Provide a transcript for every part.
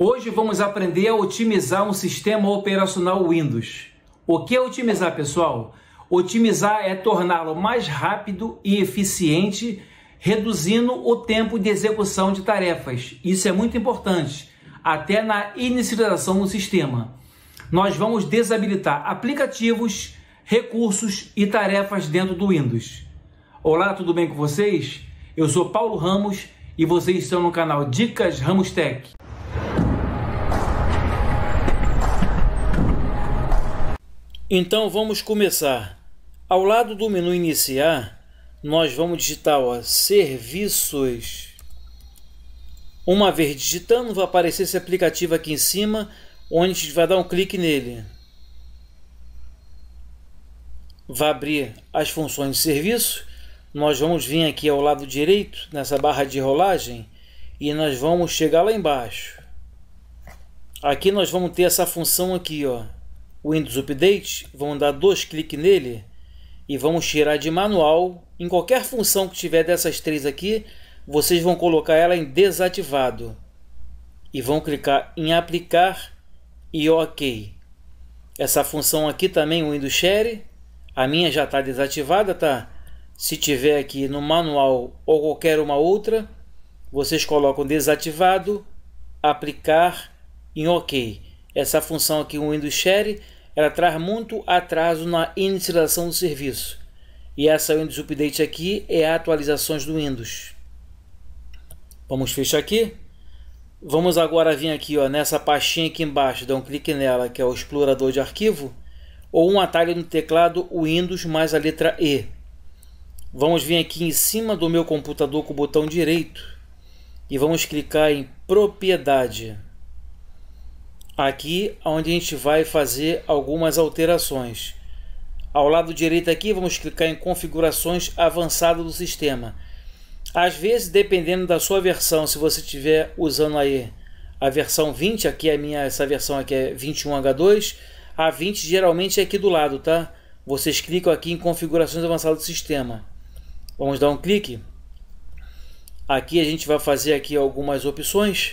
Hoje vamos aprender a otimizar um sistema operacional Windows. O que é otimizar, pessoal? Otimizar é torná-lo mais rápido e eficiente, reduzindo o tempo de execução de tarefas. Isso é muito importante, até na inicialização do sistema. Nós vamos desabilitar aplicativos, recursos e tarefas dentro do Windows. Olá, tudo bem com vocês? Eu sou Paulo Ramos e vocês estão no canal Dicas Ramos Tech. Então vamos começar. Ao lado do menu iniciar, nós vamos digitar ó, serviços. Uma vez digitando, vai aparecer esse aplicativo aqui em cima, onde a gente vai dar um clique nele. Vai abrir as funções de serviço. Nós vamos vir aqui ao lado direito, nessa barra de rolagem, e nós vamos chegar lá embaixo. Aqui nós vamos ter essa função aqui, ó, Windows Update, vão dar dois cliques nele e vamos tirar de manual. Em qualquer função que tiver dessas três aqui, vocês vão colocar ela em desativado e vão clicar em aplicar e OK. Essa função aqui também, o Windows Share, a minha já está desativada, tá? Se tiver aqui no manual ou qualquer uma outra, vocês colocam desativado, aplicar em OK. Essa função aqui, o Windows Share, ela traz muito atraso na inicialização do serviço. E essa Windows Update aqui é atualizações do Windows. Vamos fechar aqui. Vamos agora vir aqui ó, nessa pastinha aqui embaixo, dar um clique nela, que é o explorador de arquivo, ou um atalho no teclado Windows mais a letra E. Vamos vir aqui em cima do meu computador com o botão direito e vamos clicar em propriedade. Aqui onde a gente vai fazer algumas alterações. Ao lado direito aqui vamos clicar em configurações Avançadas do sistema. Às vezes, dependendo da sua versão, se você estiver usando aí a versão 20, aqui é minha, essa versão aqui é 21H2, a 20 geralmente é aqui do lado, tá? Vocês clicam aqui em configurações avançadas do sistema. Vamos dar um clique. Aqui a gente vai fazer aqui algumas opções.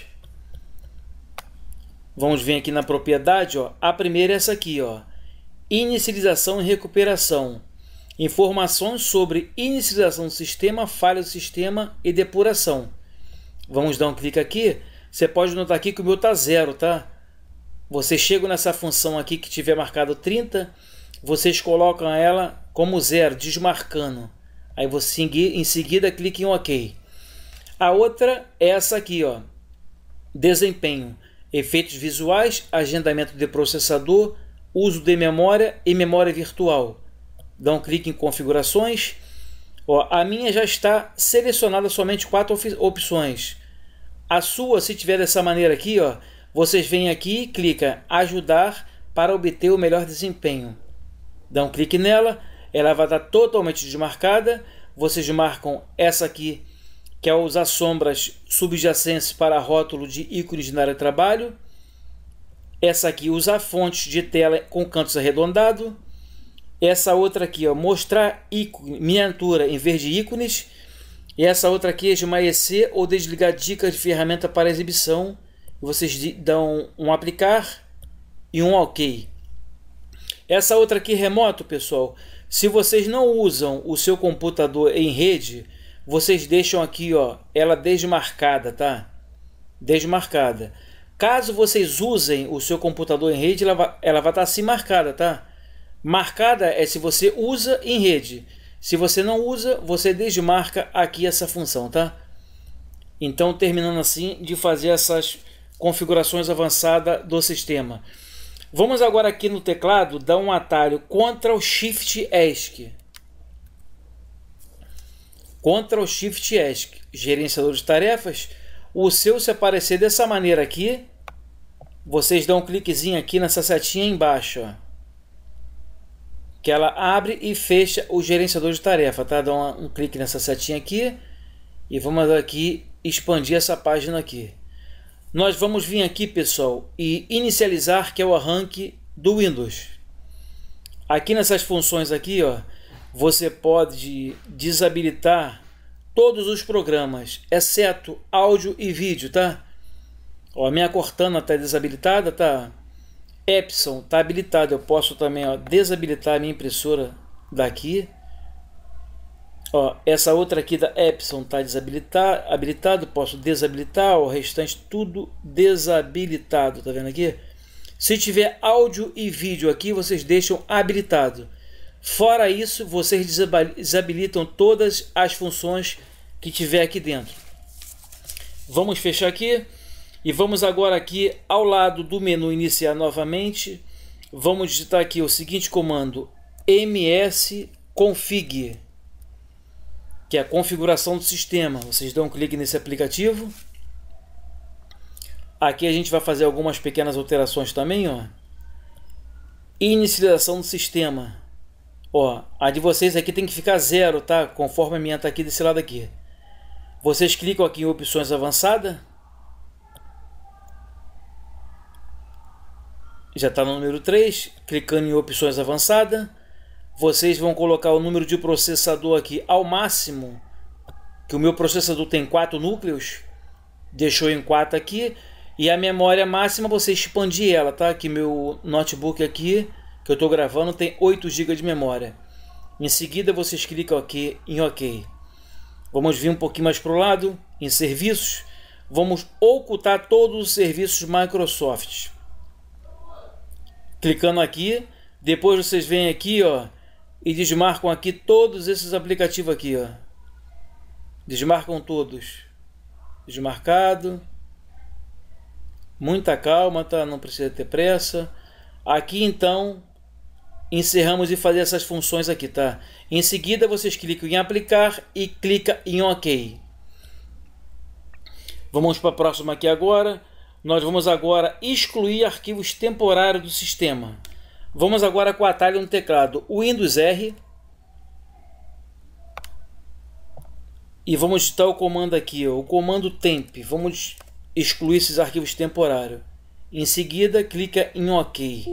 Vamos ver aqui na propriedade, ó. A primeira é essa aqui, ó. Inicialização e recuperação. Informações sobre inicialização do sistema, falha do sistema e depuração. Vamos dar um clique aqui. Você pode notar aqui que o meu tá zero, tá? Você chega nessa função aqui que tiver marcado 30, vocês colocam ela como zero, desmarcando. Aí você em seguida clique em OK. A outra é essa aqui, ó. Desempenho efeitos visuais, agendamento de processador, uso de memória e memória virtual. Dá um clique em configurações. Ó, a minha já está selecionada somente quatro opções. A sua, se tiver dessa maneira aqui, ó, vocês vêm aqui e clica ajudar para obter o melhor desempenho. Dá um clique nela, ela vai estar totalmente desmarcada. Vocês marcam essa aqui que é usar sombras subjacentes para rótulo de ícones na área de trabalho. Essa aqui, usar fontes de tela com cantos arredondados. Essa outra aqui, ó, mostrar ícone, miniatura em vez de ícones. E essa outra aqui, esmaecer ou desligar dicas de ferramenta para exibição. Vocês dão um aplicar e um OK. Essa outra aqui, remoto, pessoal. Se vocês não usam o seu computador em rede, vocês deixam aqui, ó, ela desmarcada, tá? Desmarcada. Caso vocês usem o seu computador em rede, ela vai, ela vai estar tá assim marcada, tá? Marcada é se você usa em rede. Se você não usa, você desmarca aqui essa função, tá? Então, terminando assim de fazer essas configurações avançadas do sistema. Vamos agora aqui no teclado dar um atalho Ctrl Shift ESC contra o Shift ESC, gerenciador de tarefas, o seu se aparecer dessa maneira aqui, vocês dão um cliquezinho aqui nessa setinha embaixo, ó, que ela abre e fecha o gerenciador de tarefa, tá? Dá um, um clique nessa setinha aqui e vamos aqui expandir essa página aqui. Nós vamos vir aqui, pessoal, e inicializar que é o arranque do Windows. Aqui nessas funções aqui, ó, você pode desabilitar todos os programas, exceto áudio e vídeo, tá? Ó, a minha Cortana está desabilitada, tá? Epson está habilitado. Eu posso também ó, desabilitar a minha impressora daqui. Ó, essa outra aqui da Epson está desabilitado, habilitado, posso desabilitar, o restante tudo desabilitado, tá vendo aqui? Se tiver áudio e vídeo aqui, vocês deixam habilitado. Fora isso, vocês desabilitam todas as funções que tiver aqui dentro. Vamos fechar aqui e vamos agora aqui ao lado do menu iniciar novamente. Vamos digitar aqui o seguinte comando msconfig, que é a configuração do sistema. Vocês dão um clique nesse aplicativo. Aqui a gente vai fazer algumas pequenas alterações também, ó. Inicialização do sistema Ó, a de vocês aqui tem que ficar zero, tá? Conforme a minha tá aqui desse lado aqui. Vocês clicam aqui em opções avançada. Já está no número 3, clicando em opções avançada. Vocês vão colocar o número de processador aqui ao máximo, que o meu processador tem 4 núcleos, deixou em 4 aqui, e a memória máxima você expandir ela, tá? Que meu notebook aqui que eu estou gravando tem 8 GB de memória. Em seguida vocês clicam aqui em OK. Vamos vir um pouquinho mais para o lado, em serviços. Vamos ocultar todos os serviços Microsoft. Clicando aqui, depois vocês vêm aqui, ó, e desmarcam aqui todos esses aplicativos aqui, ó. Desmarcam todos. Desmarcado. Muita calma, tá? Não precisa ter pressa. Aqui então encerramos de fazer essas funções aqui, tá? Em seguida, vocês clicam em aplicar e clica em OK. Vamos para a próxima aqui agora. Nós vamos agora excluir arquivos temporários do sistema. Vamos agora com o atalho no teclado Windows R. E vamos digitar o comando aqui, ó, o comando temp. Vamos excluir esses arquivos temporários. Em seguida, clica em OK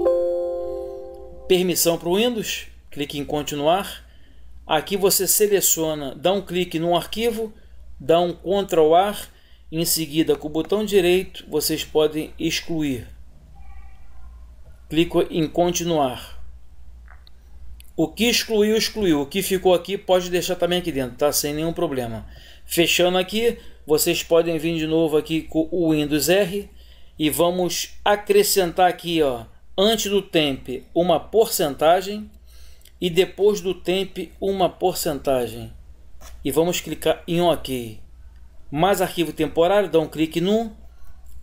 permissão para o Windows, clique em continuar. Aqui você seleciona, dá um clique no arquivo, dá um Ctrl A, em seguida com o botão direito vocês podem excluir. Clico em continuar. O que excluiu, excluiu. O que ficou aqui pode deixar também aqui dentro, tá? Sem nenhum problema. Fechando aqui, vocês podem vir de novo aqui com o Windows R e vamos acrescentar aqui, ó, antes do tempo uma porcentagem e depois do tempo uma porcentagem. E vamos clicar em OK. Mais arquivo temporário, dá um clique no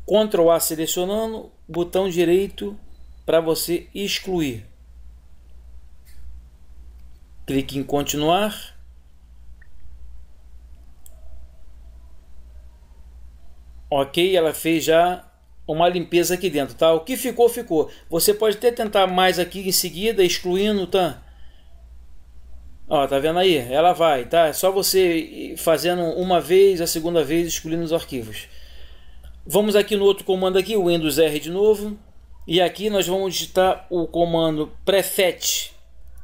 Ctrl A selecionando, botão direito para você excluir. Clique em continuar. Ok, ela fez já uma limpeza aqui dentro, tá? O que ficou, ficou. Você pode até tentar mais aqui em seguida, excluindo, tá? Ó, tá vendo aí? Ela vai, tá? É só você fazendo uma vez, a segunda vez, excluindo os arquivos. Vamos aqui no outro comando aqui, o Windows R de novo. E aqui nós vamos digitar o comando prefet,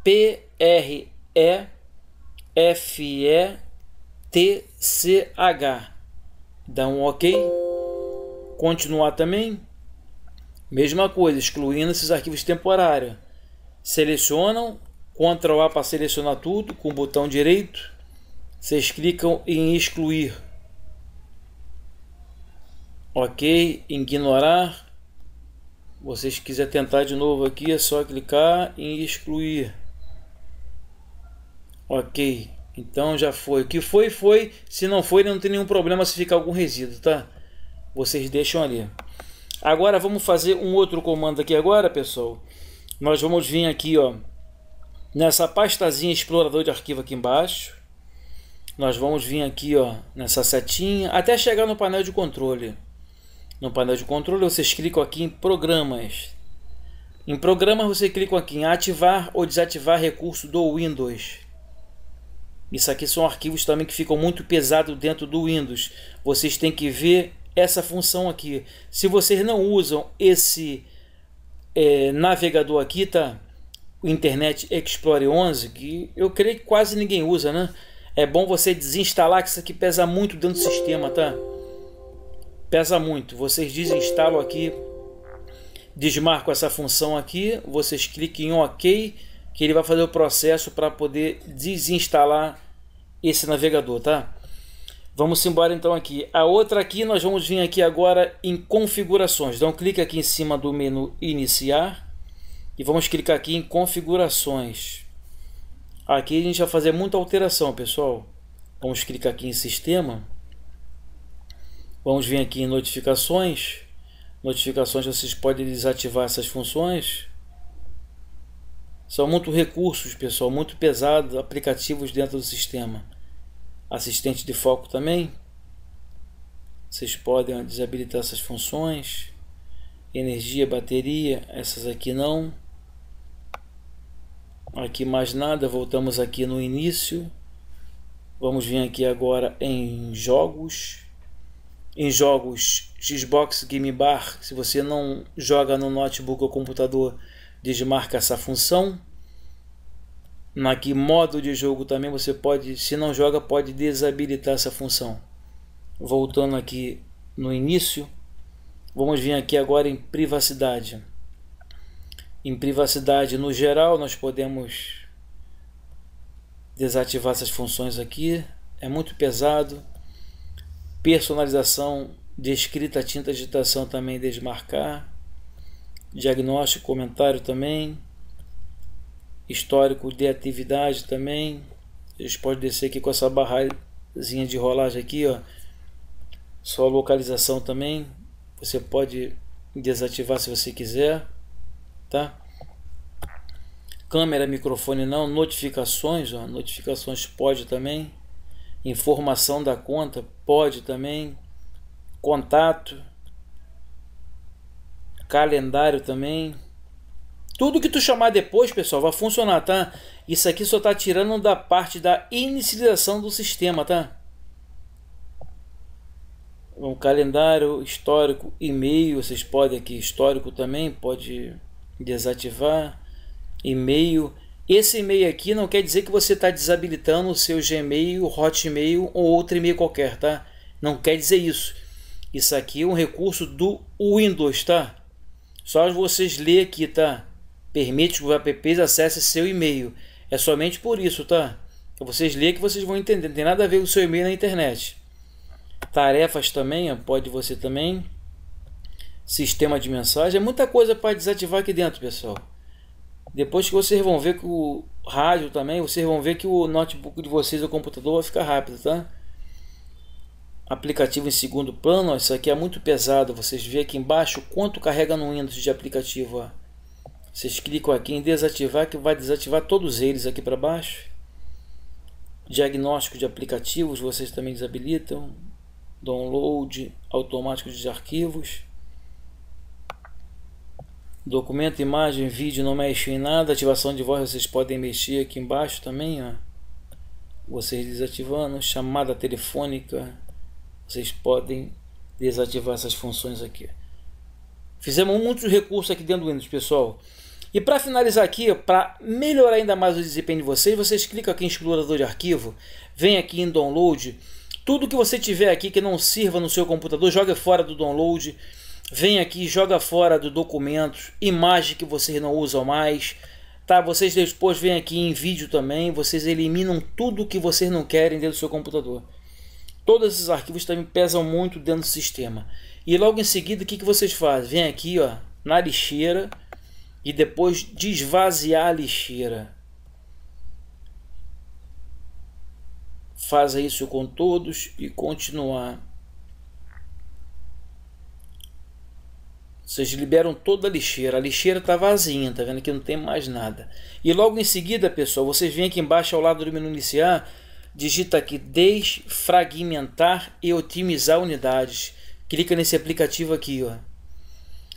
P-R-E-F-E-T-C-H. Dá um OK. Continuar também. Mesma coisa, excluindo esses arquivos temporários. Selecionam, Ctrl A para selecionar tudo com o botão direito. Vocês clicam em excluir. Ok, ignorar. Vocês quiser tentar de novo aqui, é só clicar em excluir. Ok, então já foi. O que foi, foi. Se não foi, não tem nenhum problema se ficar algum resíduo, tá? vocês deixam ali. Agora vamos fazer um outro comando aqui agora, pessoal. Nós vamos vir aqui, ó, nessa pastazinha explorador de arquivo aqui embaixo. Nós vamos vir aqui, ó, nessa setinha, até chegar no painel de controle. No painel de controle, vocês clicam aqui em programas. Em programas, você clica aqui em ativar ou desativar recurso do Windows. Isso aqui são arquivos também que ficam muito pesados dentro do Windows. Vocês têm que ver essa função aqui. Se vocês não usam esse é, navegador aqui, tá? O Internet Explorer 11, que eu creio que quase ninguém usa, né? É bom você desinstalar, que isso aqui pesa muito dentro do sistema, tá? Pesa muito. Vocês desinstalam aqui, desmarcam essa função aqui, vocês cliquem em OK, que ele vai fazer o processo para poder desinstalar esse navegador, tá? Vamos embora então aqui. A outra aqui, nós vamos vir aqui agora em configurações. Dá um clique aqui em cima do menu iniciar e vamos clicar aqui em configurações. Aqui a gente vai fazer muita alteração, pessoal. Vamos clicar aqui em sistema. Vamos vir aqui em notificações. Notificações, vocês podem desativar essas funções. São muito recursos, pessoal, muito pesado, aplicativos dentro do sistema assistente de foco também. Vocês podem desabilitar essas funções. Energia, bateria, essas aqui não. Aqui mais nada, voltamos aqui no início. Vamos vir aqui agora em jogos. Em jogos Xbox Game Bar, se você não joga no notebook ou computador, desmarca essa função. Naquele modo de jogo também você pode, se não joga, pode desabilitar essa função. Voltando aqui no início, vamos vir aqui agora em privacidade. Em privacidade no geral, nós podemos desativar essas funções aqui, é muito pesado. Personalização de escrita, tinta, digitação também desmarcar. Diagnóstico, comentário também histórico de atividade também. Vocês podem descer aqui com essa barrazinha de rolagem aqui, ó. Sua localização também. Você pode desativar se você quiser, tá? Câmera, microfone não, notificações, ó, notificações pode também. Informação da conta pode também. Contato, calendário também tudo que tu chamar depois, pessoal, vai funcionar, tá? Isso aqui só tá tirando da parte da inicialização do sistema, tá? Um calendário, histórico, e-mail, vocês podem aqui, histórico também, pode desativar, e-mail. Esse e-mail aqui não quer dizer que você está desabilitando o seu Gmail, Hotmail ou outro e-mail qualquer, tá? Não quer dizer isso. Isso aqui é um recurso do Windows, tá? Só vocês lerem aqui, tá? Permite que os apps acessem seu e-mail. É somente por isso, tá? Vocês lêem que vocês vão entender. Não tem nada a ver com o seu e-mail na internet. Tarefas também, ó, pode você também. Sistema de mensagem. É muita coisa para desativar aqui dentro, pessoal. Depois que vocês vão ver que o rádio também, vocês vão ver que o notebook de vocês, o computador, vai ficar rápido, tá? Aplicativo em segundo plano, ó, isso aqui é muito pesado. Vocês veem aqui embaixo quanto carrega no Windows de aplicativo, ó. Vocês clicam aqui em desativar que vai desativar todos eles aqui para baixo. Diagnóstico de aplicativos vocês também desabilitam. Download automático de arquivos. Documento, imagem, vídeo, não mexe em nada. Ativação de voz vocês podem mexer aqui embaixo também, ó. Vocês desativando. Chamada telefônica. Vocês podem desativar essas funções aqui. Fizemos muitos recursos aqui dentro do Windows, pessoal. E para finalizar aqui, para melhorar ainda mais o desempenho de vocês, vocês clicam aqui em explorador de arquivo, vem aqui em download, tudo que você tiver aqui que não sirva no seu computador, joga fora do download, vem aqui, joga fora do documentos, imagem que vocês não usam mais, tá? Vocês depois vêm aqui em vídeo também, vocês eliminam tudo que vocês não querem dentro do seu computador. Todos esses arquivos também pesam muito dentro do sistema. E logo em seguida, o que, que vocês fazem? Vem aqui ó, na lixeira, e depois desvaziar a lixeira. Faça isso com todos e continuar. Vocês liberam toda a lixeira. A lixeira está vazinha, tá vendo que não tem mais nada. E logo em seguida, pessoal, vocês vêm aqui embaixo ao lado do menu iniciar, digita aqui desfragmentar e otimizar unidades. Clica nesse aplicativo aqui, ó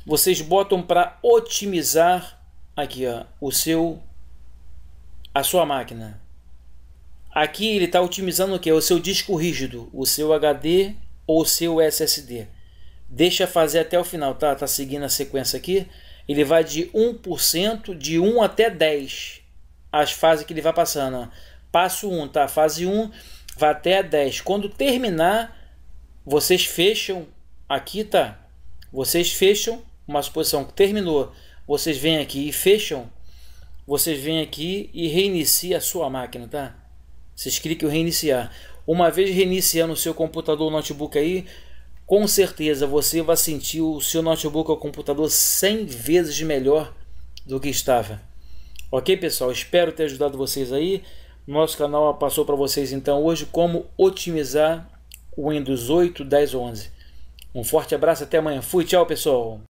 vocês botam para otimizar aqui ó, o seu a sua máquina. Aqui ele está otimizando o que? O seu disco rígido, o seu HD ou o seu SSD. Deixa fazer até o final, tá? Tá seguindo a sequência aqui. Ele vai de 1%, de 1 até 10. As fases que ele vai passando. Passo 1, tá? Fase 1 vai até 10. Quando terminar, vocês fecham aqui, tá? Vocês fecham uma suposição que terminou, vocês vêm aqui e fecham, vocês vêm aqui e reinicia a sua máquina, tá? Vocês clicam em reiniciar. Uma vez reiniciando o seu computador ou notebook aí, com certeza você vai sentir o seu notebook ou computador 100 vezes melhor do que estava. Ok, pessoal? Espero ter ajudado vocês aí. Nosso canal passou para vocês então hoje como otimizar o Windows 8, 10 ou 11. Um forte abraço, até amanhã. Fui, tchau, pessoal.